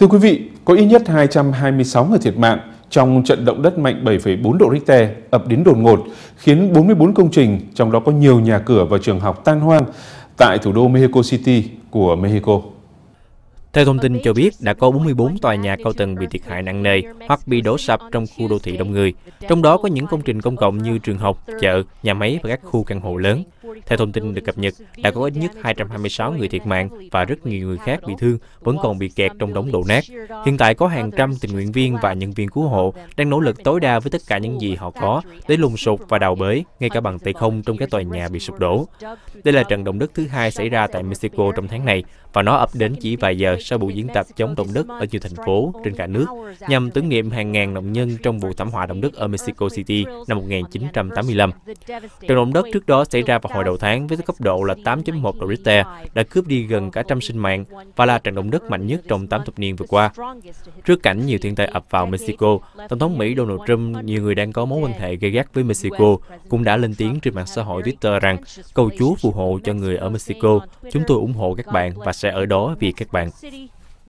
Thưa quý vị, có ít nhất 226 người thiệt mạng trong trận động đất mạnh 7,4 độ Richter ập đến đột ngột, khiến 44 công trình, trong đó có nhiều nhà cửa và trường học tan hoang tại thủ đô Mexico City của Mexico. Theo thông tin cho biết, đã có 44 tòa nhà cao tầng bị thiệt hại nặng nề hoặc bị đổ sập trong khu đô thị đông người, trong đó có những công trình công cộng như trường học, chợ, nhà máy và các khu căn hộ lớn. Theo thông tin được cập nhật, đã có ít nhất 226 người thiệt mạng và rất nhiều người khác bị thương vẫn còn bị kẹt trong đống đổ nát. Hiện tại có hàng trăm tình nguyện viên và nhân viên cứu hộ đang nỗ lực tối đa với tất cả những gì họ có để lùng sụp và đào bới, ngay cả bằng tay không trong các tòa nhà bị sụp đổ. Đây là trận động đất thứ hai xảy ra tại Mexico trong tháng này và nó ập đến chỉ vài giờ sau buổi diễn tập chống động đất ở nhiều thành phố trên cả nước nhằm tưởng niệm hàng ngàn nạn nhân trong vụ thảm họa động đất ở Mexico City năm 1985. Trận động đất trước đó xảy ra vào hồi đầu tháng với cấp độ là 8.1 độ Richter đã cướp đi gần cả trăm sinh mạng và là trận động đất mạnh nhất trong 8 thập niên vừa qua. Trước cảnh nhiều thiên tai ập vào Mexico, Tổng thống Mỹ Donald Trump, nhiều người đang có mối quan hệ gây gắt với Mexico, cũng đã lên tiếng trên mạng xã hội Twitter rằng cầu Chúa phù hộ cho người ở Mexico, chúng tôi ủng hộ các bạn và sẽ ở đó vì các bạn.